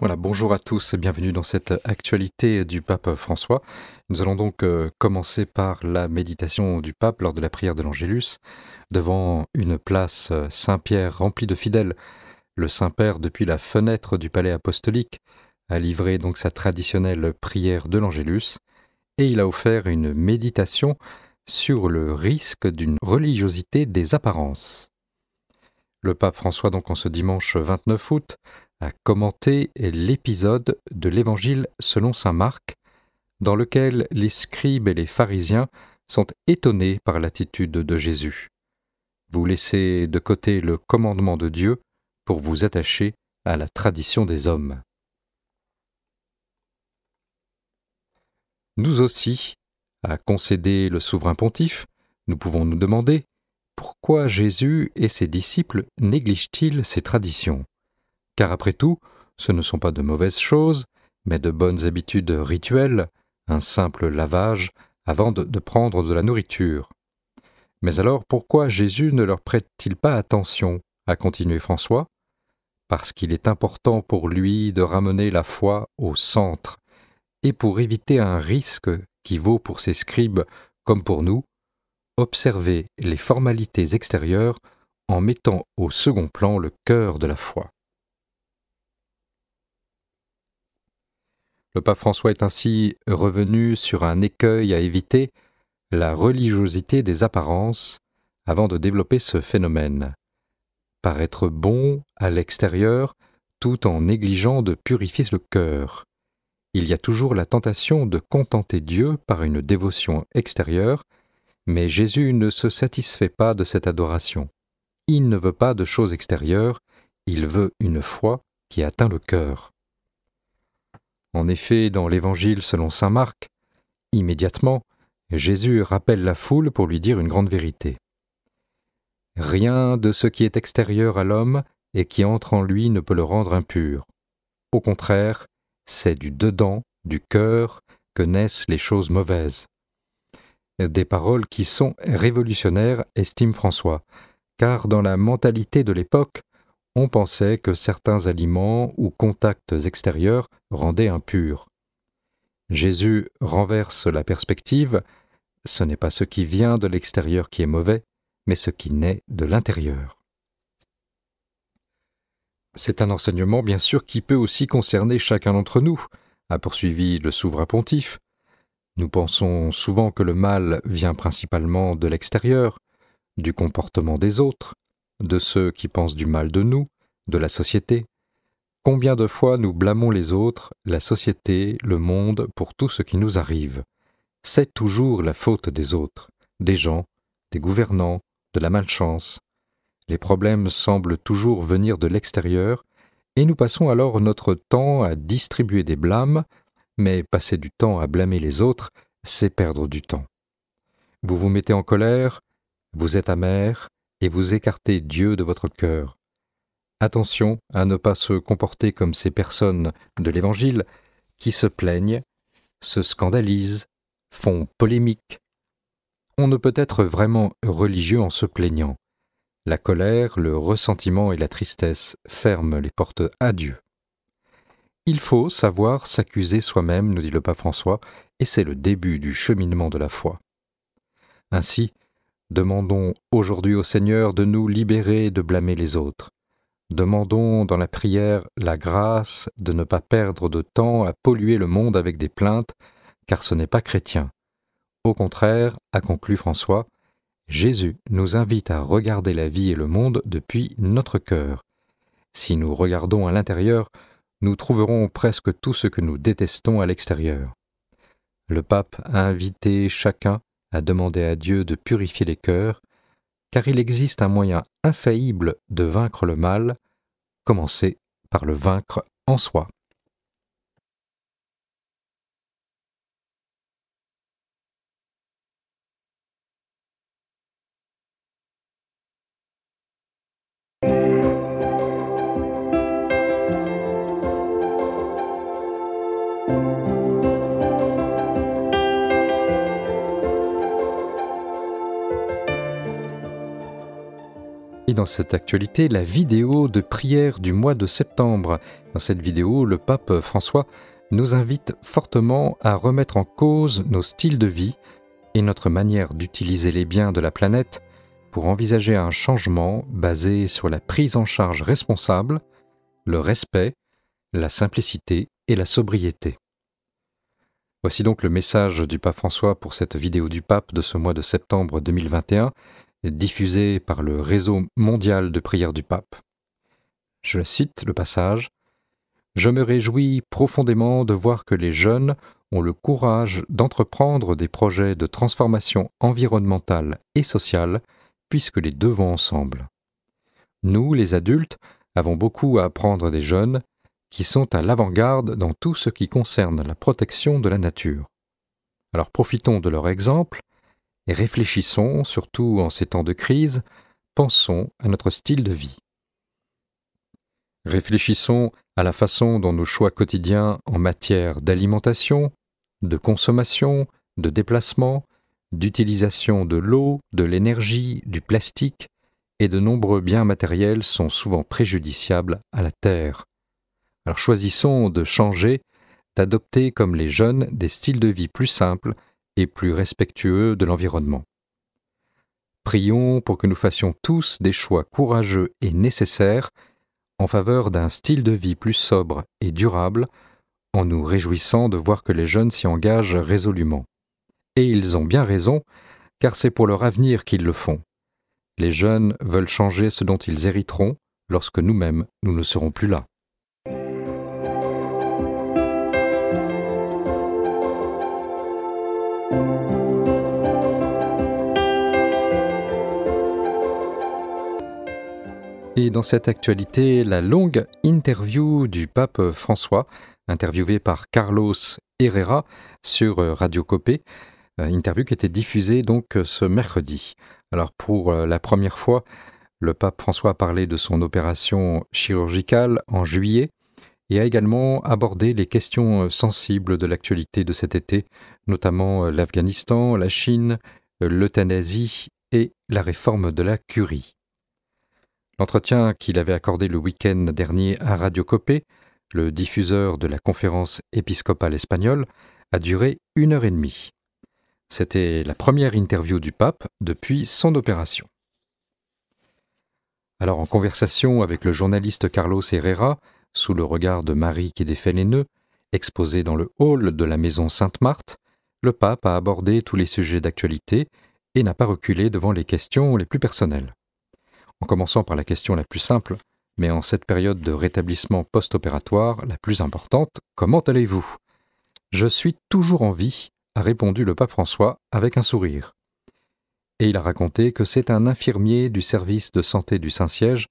Voilà, bonjour à tous et bienvenue dans cette actualité du pape François. Nous allons donc euh, commencer par la méditation du pape lors de la prière de l'Angélus. Devant une place euh, Saint-Pierre remplie de fidèles, le Saint-Père, depuis la fenêtre du palais apostolique, a livré donc sa traditionnelle prière de l'Angélus et il a offert une méditation sur le risque d'une religiosité des apparences. Le pape François, donc en ce dimanche 29 août, à commenter l'épisode de l'Évangile selon Saint Marc, dans lequel les scribes et les pharisiens sont étonnés par l'attitude de Jésus. Vous laissez de côté le commandement de Dieu pour vous attacher à la tradition des hommes. Nous aussi, à concéder le souverain pontife, nous pouvons nous demander pourquoi Jésus et ses disciples négligent-ils ces traditions car après tout, ce ne sont pas de mauvaises choses, mais de bonnes habitudes rituelles, un simple lavage avant de, prendre de la nourriture. Mais alors pourquoi Jésus ne leur prête-t-il pas attention a continué François Parce qu'il est important pour lui de ramener la foi au centre, et pour éviter un risque qui vaut pour ses scribes comme pour nous, observer les formalités extérieures en mettant au second plan le cœur de la foi. Le pape François est ainsi revenu sur un écueil à éviter, la religiosité des apparences, avant de développer ce phénomène. Paraître bon à l'extérieur tout en négligeant de purifier le cœur. Il y a toujours la tentation de contenter Dieu par une dévotion extérieure, mais Jésus ne se satisfait pas de cette adoration. Il ne veut pas de choses extérieures, il veut une foi qui atteint le cœur. En effet, dans l'Évangile selon Saint Marc, immédiatement, Jésus rappelle la foule pour lui dire une grande vérité. Rien de ce qui est extérieur à l'homme et qui entre en lui ne peut le rendre impur. Au contraire, c'est du dedans, du cœur, que naissent les choses mauvaises. Des paroles qui sont révolutionnaires, estime François, car dans la mentalité de l'époque, on pensait que certains aliments ou contacts extérieurs rendaient impurs. Jésus renverse la perspective, ce n'est pas ce qui vient de l'extérieur qui est mauvais, mais ce qui naît de l'intérieur. C'est un enseignement bien sûr qui peut aussi concerner chacun d'entre nous, a poursuivi le souverain pontife. Nous pensons souvent que le mal vient principalement de l'extérieur, du comportement des autres, de ceux qui pensent du mal de nous, de la société. Combien de fois nous blâmons les autres, la société, le monde pour tout ce qui nous arrive. C'est toujours la faute des autres, des gens, des gouvernants, de la malchance. Les problèmes semblent toujours venir de l'extérieur, et nous passons alors notre temps à distribuer des blâmes, mais passer du temps à blâmer les autres, c'est perdre du temps. Vous vous mettez en colère, vous êtes amer, et vous écartez Dieu de votre cœur. Attention à ne pas se comporter comme ces personnes de l'Évangile qui se plaignent, se scandalisent, font polémique. On ne peut être vraiment religieux en se plaignant. La colère, le ressentiment et la tristesse ferment les portes à Dieu. Il faut savoir s'accuser soi-même, nous dit le pape François, et c'est le début du cheminement de la foi. Ainsi, Demandons aujourd'hui au Seigneur de nous libérer de blâmer les autres. Demandons dans la prière la grâce de ne pas perdre de temps à polluer le monde avec des plaintes, car ce n'est pas chrétien. Au contraire, a conclu François, Jésus nous invite à regarder la vie et le monde depuis notre cœur. Si nous regardons à l'intérieur, nous trouverons presque tout ce que nous détestons à l'extérieur. Le pape a invité chacun à demander à Dieu de purifier les cœurs, car il existe un moyen infaillible de vaincre le mal, commencer par le vaincre en soi. Et dans cette actualité, la vidéo de prière du mois de septembre. Dans cette vidéo, le pape François nous invite fortement à remettre en cause nos styles de vie et notre manière d'utiliser les biens de la planète pour envisager un changement basé sur la prise en charge responsable, le respect, la simplicité et la sobriété. Voici donc le message du pape François pour cette vidéo du pape de ce mois de septembre 2021 diffusé par le réseau mondial de prière du pape. Je cite le passage Je me réjouis profondément de voir que les jeunes ont le courage d'entreprendre des projets de transformation environnementale et sociale, puisque les deux vont ensemble. Nous, les adultes, avons beaucoup à apprendre des jeunes, qui sont à l'avant-garde dans tout ce qui concerne la protection de la nature. Alors profitons de leur exemple et réfléchissons, surtout en ces temps de crise, pensons à notre style de vie. Réfléchissons à la façon dont nos choix quotidiens en matière d'alimentation, de consommation, de déplacement, d'utilisation de l'eau, de l'énergie, du plastique et de nombreux biens matériels sont souvent préjudiciables à la Terre. Alors choisissons de changer, d'adopter comme les jeunes des styles de vie plus simples et plus respectueux de l'environnement. Prions pour que nous fassions tous des choix courageux et nécessaires en faveur d'un style de vie plus sobre et durable, en nous réjouissant de voir que les jeunes s'y engagent résolument. Et ils ont bien raison, car c'est pour leur avenir qu'ils le font. Les jeunes veulent changer ce dont ils hériteront lorsque nous-mêmes nous ne serons plus là. Et dans cette actualité, la longue interview du pape François, interviewé par Carlos Herrera sur euh, Radio Copé, euh, interview qui était diffusée donc euh, ce mercredi. Alors pour la première fois, le pape François a parlé de son opération chirurgicale en juillet et a également abordé les questions sensibles de l'actualité de cet été, notamment l'Afghanistan, la Chine, l'euthanasie et la réforme de la curie. L'entretien qu'il avait accordé le week-end dernier à Radio Copé, le diffuseur de la conférence épiscopale espagnole, a duré une heure et demie. C'était la première interview du pape depuis son opération. Alors en conversation avec le journaliste Carlos Herrera, sous le regard de Marie qui défait les nœuds, exposée dans le hall de la maison Sainte-Marthe, le pape a abordé tous les sujets d'actualité et n'a pas reculé devant les questions les plus personnelles en commençant par la question la plus simple, mais en cette période de rétablissement post-opératoire la plus importante, comment allez-vous Je suis toujours en vie, a répondu le pape François avec un sourire. Et il a raconté que c'est un infirmier du service de santé du Saint-Siège,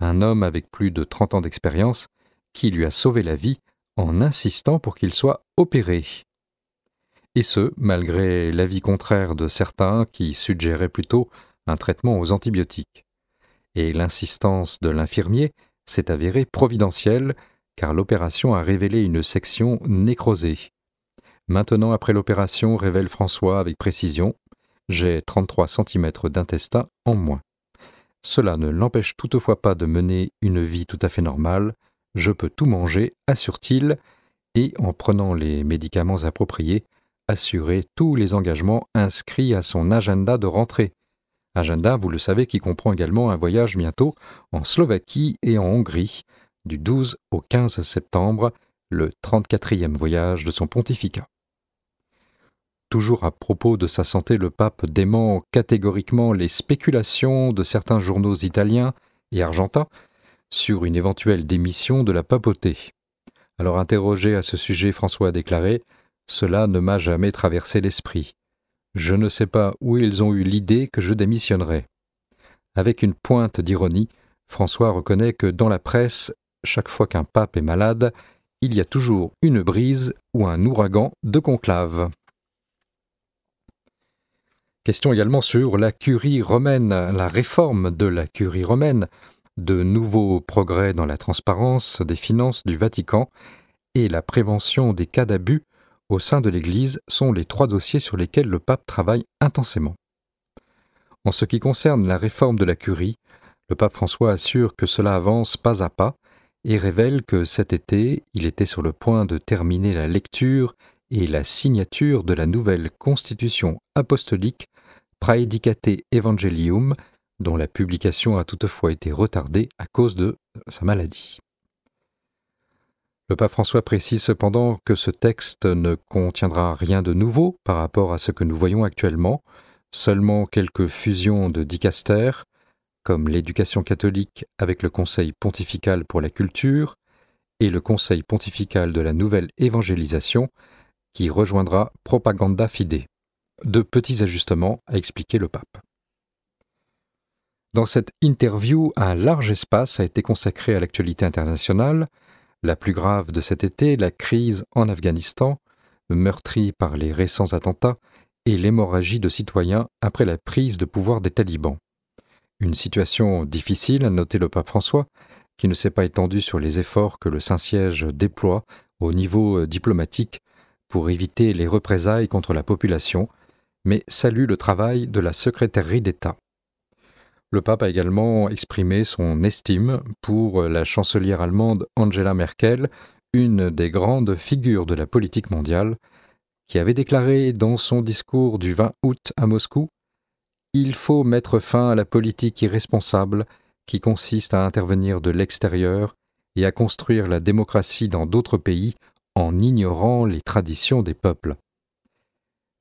un homme avec plus de 30 ans d'expérience, qui lui a sauvé la vie en insistant pour qu'il soit opéré. Et ce, malgré l'avis contraire de certains qui suggéraient plutôt un traitement aux antibiotiques et l'insistance de l'infirmier s'est avérée providentielle car l'opération a révélé une section nécrosée. Maintenant après l'opération, révèle François avec précision, j'ai 33 cm d'intestin en moins. Cela ne l'empêche toutefois pas de mener une vie tout à fait normale, je peux tout manger, assure-t-il, et en prenant les médicaments appropriés, assurer tous les engagements inscrits à son agenda de rentrée, Agenda, vous le savez, qui comprend également un voyage bientôt en Slovaquie et en Hongrie, du 12 au 15 septembre, le 34e voyage de son pontificat. Toujours à propos de sa santé, le pape dément catégoriquement les spéculations de certains journaux italiens et argentins sur une éventuelle démission de la papauté. Alors interrogé à ce sujet, François a déclaré Cela ne m'a jamais traversé l'esprit. Je ne sais pas où ils ont eu l'idée que je démissionnerais. Avec une pointe d'ironie, François reconnaît que dans la presse, chaque fois qu'un pape est malade, il y a toujours une brise ou un ouragan de conclave. Question également sur la curie romaine, la réforme de la curie romaine, de nouveaux progrès dans la transparence des finances du Vatican et la prévention des cas d'abus au sein de l'Église sont les trois dossiers sur lesquels le pape travaille intensément. En ce qui concerne la réforme de la curie, le pape François assure que cela avance pas à pas et révèle que cet été, il était sur le point de terminer la lecture et la signature de la nouvelle constitution apostolique Praedicate Evangelium, dont la publication a toutefois été retardée à cause de sa maladie. Le pape François précise cependant que ce texte ne contiendra rien de nouveau par rapport à ce que nous voyons actuellement, seulement quelques fusions de dicastères, comme l'éducation catholique avec le Conseil pontifical pour la culture et le Conseil pontifical de la nouvelle évangélisation, qui rejoindra Propaganda Fide. De petits ajustements à expliquer le pape. Dans cette interview, un large espace a été consacré à l'actualité internationale, la plus grave de cet été, la crise en Afghanistan, meurtrie par les récents attentats, et l'hémorragie de citoyens après la prise de pouvoir des talibans. Une situation difficile, a noté le pape François, qui ne s'est pas étendu sur les efforts que le Saint-Siège déploie au niveau euh, diplomatique pour éviter les représailles contre la population, mais salue le travail de la secrétaire d'État. Le pape a également exprimé son estime pour la chancelière allemande Angela Merkel, une des grandes figures de la politique mondiale, qui avait déclaré dans son discours du 20 août à Moscou Il faut mettre fin à la politique irresponsable qui consiste à intervenir de l'extérieur et à construire la démocratie dans d'autres pays en ignorant les traditions des peuples.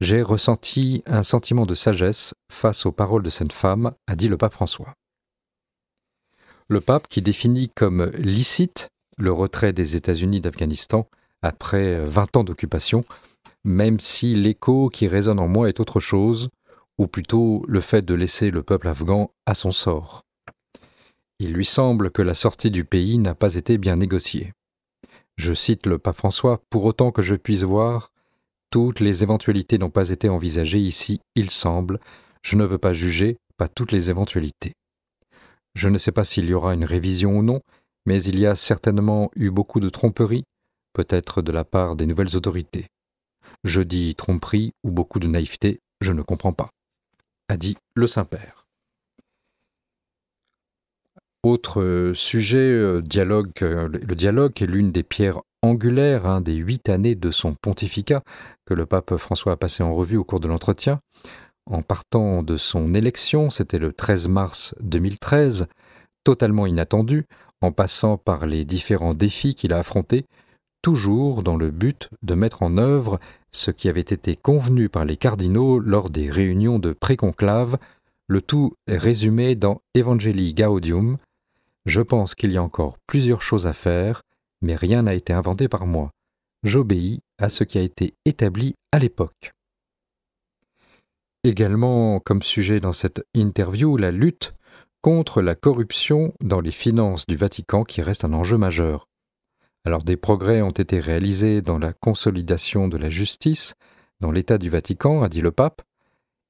J'ai ressenti un sentiment de sagesse face aux paroles de cette femme, a dit le pape François. Le pape, qui définit comme licite le retrait des États-Unis d'Afghanistan après 20 ans d'occupation, même si l'écho qui résonne en moi est autre chose, ou plutôt le fait de laisser le peuple afghan à son sort. Il lui semble que la sortie du pays n'a pas été bien négociée. Je cite le pape François, pour autant que je puisse voir, toutes les éventualités n'ont pas été envisagées ici, il semble. Je ne veux pas juger, pas toutes les éventualités. Je ne sais pas s'il y aura une révision ou non, mais il y a certainement eu beaucoup de tromperies, peut-être de la part des nouvelles autorités. Je dis tromperie ou beaucoup de naïveté, je ne comprends pas, a dit le Saint-Père. Autre sujet, euh, dialogue, euh, le dialogue est l'une des pierres angulaire un hein, des huit années de son pontificat que le pape François a passé en revue au cours de l'entretien. En partant de son élection, c'était le 13 mars 2013, totalement inattendu, en passant par les différents défis qu'il a affrontés, toujours dans le but de mettre en œuvre ce qui avait été convenu par les cardinaux lors des réunions de préconclave, le tout résumé dans Evangelii Gaudium. Je pense qu'il y a encore plusieurs choses à faire, mais rien n'a été inventé par moi. J'obéis à ce qui a été établi à l'époque. Également comme sujet dans cette interview, la lutte contre la corruption dans les finances du Vatican qui reste un enjeu majeur. Alors des progrès ont été réalisés dans la consolidation de la justice dans l'État du Vatican, a dit le pape,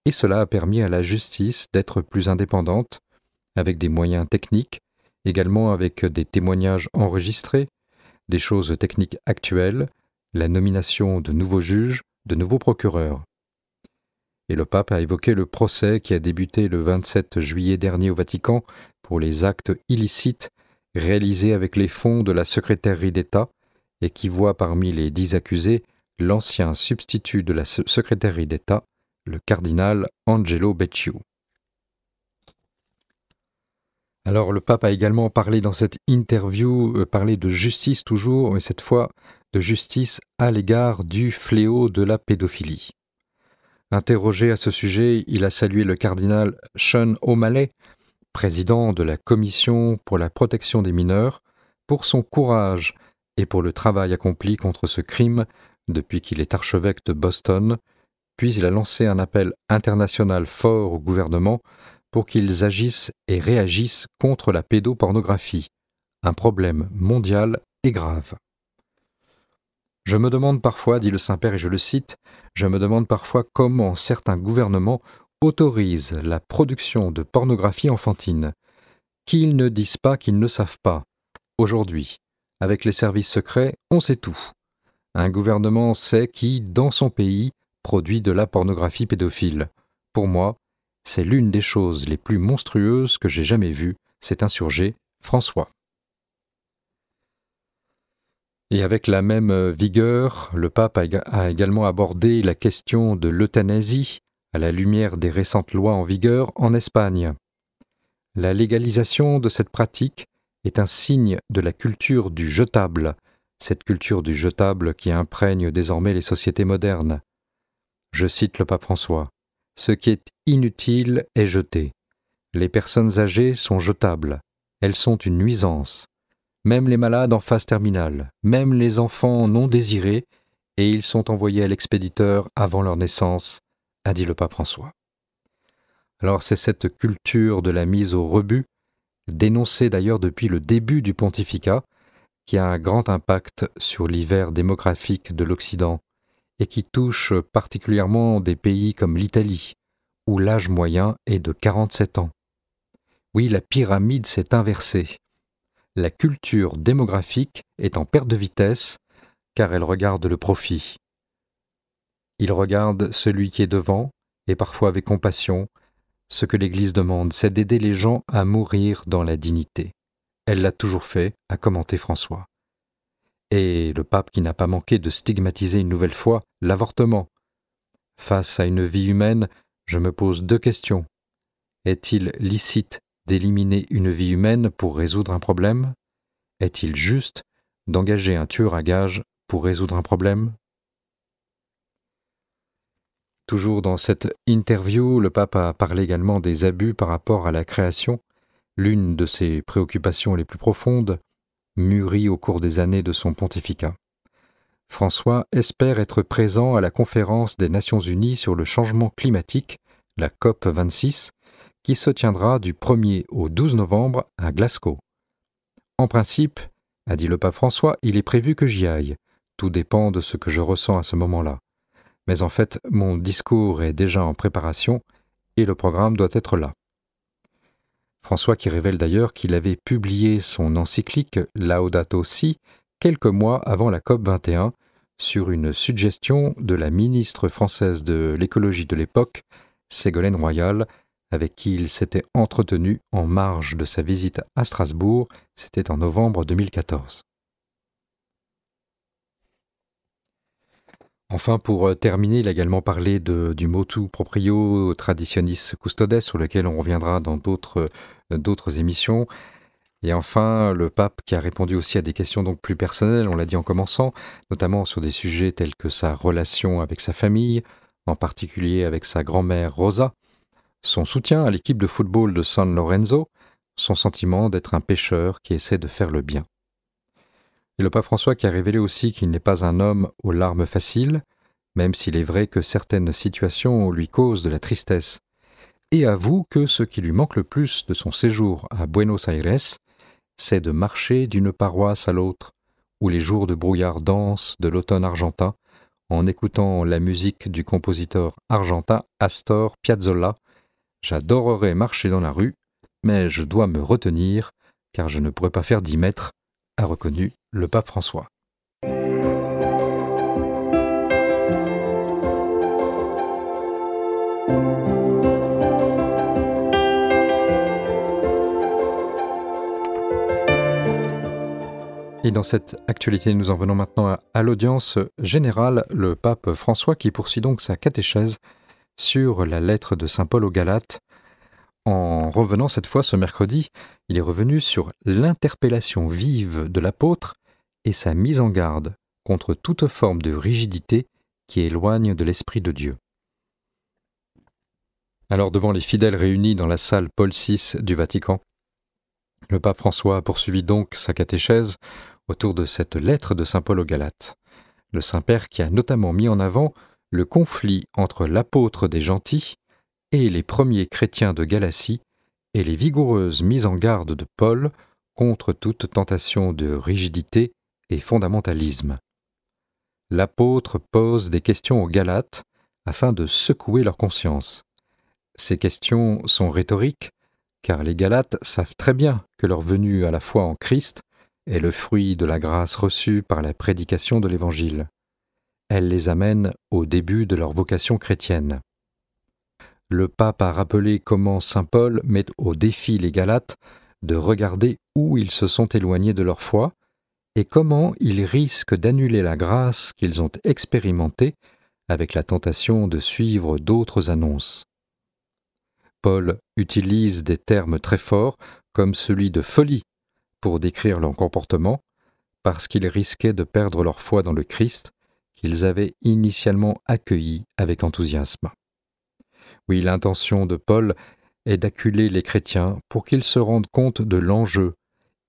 et cela a permis à la justice d'être plus indépendante, avec des moyens techniques, également avec des témoignages enregistrés, des choses techniques actuelles, la nomination de nouveaux juges, de nouveaux procureurs. Et le pape a évoqué le procès qui a débuté le 27 juillet dernier au Vatican pour les actes illicites réalisés avec les fonds de la secrétaire d'État et qui voit parmi les dix accusés l'ancien substitut de la secrétaire d'État, le cardinal Angelo Becciu. Alors le pape a également parlé dans cette interview, euh, parlé de justice toujours, mais cette fois de justice à l'égard du fléau de la pédophilie. Interrogé à ce sujet, il a salué le cardinal Sean O'Malley, président de la Commission pour la protection des mineurs, pour son courage et pour le travail accompli contre ce crime depuis qu'il est archevêque de Boston, puis il a lancé un appel international fort au gouvernement pour qu'ils agissent et réagissent contre la pédopornographie, un problème mondial et grave. Je me demande parfois, dit le Saint-Père et je le cite, je me demande parfois comment certains gouvernements autorisent la production de pornographie enfantine, qu'ils ne disent pas qu'ils ne savent pas. Aujourd'hui, avec les services secrets, on sait tout. Un gouvernement sait qui, dans son pays, produit de la pornographie pédophile. Pour moi, c'est l'une des choses les plus monstrueuses que j'ai jamais vues, cet insurgé François. Et avec la même euh, vigueur, le pape a également abordé la question de l'euthanasie à la lumière des récentes lois en vigueur en Espagne. La légalisation de cette pratique est un signe de la culture du jetable, cette culture du jetable qui imprègne désormais les sociétés modernes. Je cite le pape François. Ce qui est inutile est jeté. Les personnes âgées sont jetables. Elles sont une nuisance. Même les malades en phase terminale, même les enfants non désirés, et ils sont envoyés à l'expéditeur avant leur naissance, a dit le pape François. Alors c'est cette culture de la mise au rebut, dénoncée d'ailleurs depuis le début du pontificat, qui a un grand impact sur l'hiver démographique de l'Occident et qui touche particulièrement des pays comme l'Italie, où l'âge moyen est de 47 ans. Oui, la pyramide s'est inversée. La culture démographique est en perte de vitesse car elle regarde le profit. Il regarde celui qui est devant, et parfois avec compassion, ce que l'Église demande, c'est d'aider les gens à mourir dans la dignité. Elle l'a toujours fait, a commenté François et le pape qui n'a pas manqué de stigmatiser une nouvelle fois l'avortement. Face à une vie humaine, je me pose deux questions. Est-il licite d'éliminer une vie humaine pour résoudre un problème Est-il juste d'engager un tueur à gage pour résoudre un problème Toujours dans cette interview, le pape a parlé également des abus par rapport à la création, l'une de ses préoccupations les plus profondes mûri au cours des années de son pontificat. François espère être présent à la conférence des Nations Unies sur le changement climatique, la COP 26, qui se tiendra du 1er au 12 novembre à Glasgow. En principe, a dit le pape François, il est prévu que j'y aille. Tout dépend de ce que je ressens à ce moment-là. Mais en fait, mon discours est déjà en préparation et le programme doit être là. François qui révèle d'ailleurs qu'il avait publié son encyclique Laudato Si quelques mois avant la COP21 sur une suggestion de la ministre française de l'écologie de l'époque, Ségolène Royal, avec qui il s'était entretenu en marge de sa visite à Strasbourg, c'était en novembre 2014. Enfin, pour euh, terminer, il a également parlé du motu proprio traditionis custodes, sur lequel on reviendra dans euh, d'autres émissions. Et enfin, le pape qui a répondu aussi à des questions donc plus personnelles, on l'a dit en commençant, notamment sur des sujets tels que sa relation avec sa famille, en particulier avec sa grand-mère Rosa, son soutien à l'équipe de football de San Lorenzo, son sentiment d'être un pêcheur qui essaie de faire le bien. Et le pape François qui a révélé aussi qu'il n'est pas un homme aux larmes faciles, même s'il est vrai que certaines situations lui causent de la tristesse, et avoue que ce qui lui manque le plus de son séjour à Buenos Aires, c'est de marcher d'une paroisse à l'autre, où les jours de brouillard dansent de l'automne argentin, en écoutant la musique du compositeur argentin Astor Piazzolla. J'adorerais marcher dans la rue, mais je dois me retenir, car je ne pourrais pas faire dix mètres a reconnu le pape François. Et dans cette actualité, nous en venons maintenant à, l'audience générale, le pape François qui poursuit donc sa catéchèse sur la lettre de Saint Paul aux Galates. En revenant cette fois ce mercredi, il est revenu sur l'interpellation vive de l'apôtre et sa mise en garde contre toute forme de rigidité qui éloigne de l'Esprit de Dieu. Alors devant les fidèles réunis dans la salle Paul VI du Vatican, le pape François a poursuivi donc sa catéchèse autour de cette lettre de Saint Paul aux Galates, le Saint-Père qui a notamment mis en avant le conflit entre l'apôtre des gentils et les premiers chrétiens de Galatie, et les vigoureuses mises en garde de Paul contre toute tentation de rigidité et fondamentalisme. L'apôtre pose des questions aux Galates afin de secouer leur conscience. Ces questions sont rhétoriques, car les Galates savent très bien que leur venue à la foi en Christ est le fruit de la grâce reçue par la prédication de l'Évangile. Elle les amène au début de leur vocation chrétienne. Le pape a rappelé comment Saint Paul met au défi les Galates de regarder où ils se sont éloignés de leur foi et comment ils risquent d'annuler la grâce qu'ils ont expérimentée avec la tentation de suivre d'autres annonces. Paul utilise des termes très forts comme celui de folie pour décrire leur comportement, parce qu'ils risquaient de perdre leur foi dans le Christ qu'ils avaient initialement accueilli avec enthousiasme. Oui, l'intention de Paul est d'acculer les chrétiens pour qu'ils se rendent compte de l'enjeu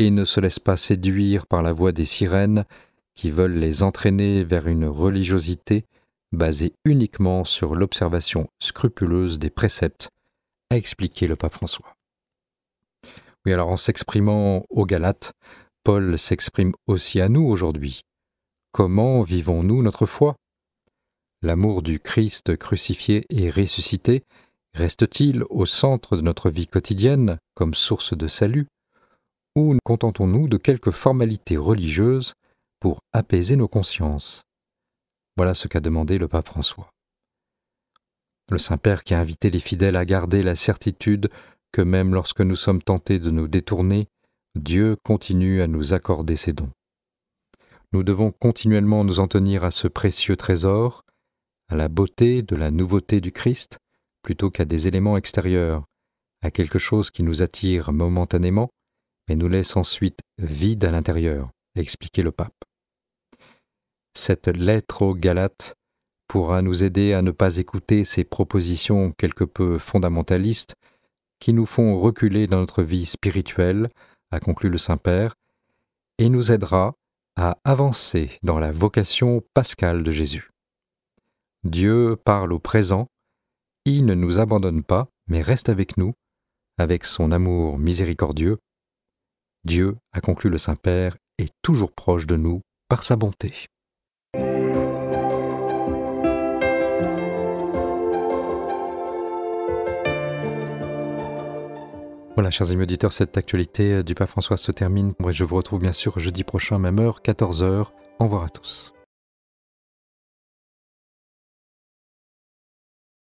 et ne se laissent pas séduire par la voix des sirènes qui veulent les entraîner vers une religiosité basée uniquement sur l'observation scrupuleuse des préceptes, a expliqué le pape François. Oui, alors en s'exprimant aux Galates, Paul s'exprime aussi à nous aujourd'hui. Comment vivons-nous notre foi L'amour du Christ crucifié et ressuscité reste-t-il au centre de notre vie quotidienne comme source de salut, ou nous contentons-nous de quelques formalités religieuses pour apaiser nos consciences Voilà ce qu'a demandé le pape François. Le Saint-Père qui a invité les fidèles à garder la certitude que même lorsque nous sommes tentés de nous détourner, Dieu continue à nous accorder ses dons. Nous devons continuellement nous en tenir à ce précieux trésor, à la beauté de la nouveauté du Christ plutôt qu'à des éléments extérieurs, à quelque chose qui nous attire momentanément, mais nous laisse ensuite vide à l'intérieur, expliquait le pape. Cette lettre aux Galates pourra nous aider à ne pas écouter ces propositions quelque peu fondamentalistes qui nous font reculer dans notre vie spirituelle, a conclu le Saint-Père, et nous aidera à avancer dans la vocation pascale de Jésus. Dieu parle au présent, il ne nous abandonne pas, mais reste avec nous, avec son amour miséricordieux. Dieu, a conclu le Saint-Père, est toujours proche de nous par sa bonté. Voilà, chers amis auditeurs, cette actualité du pape François se termine. Je vous retrouve bien sûr jeudi prochain, même heure, 14h. Au revoir à tous.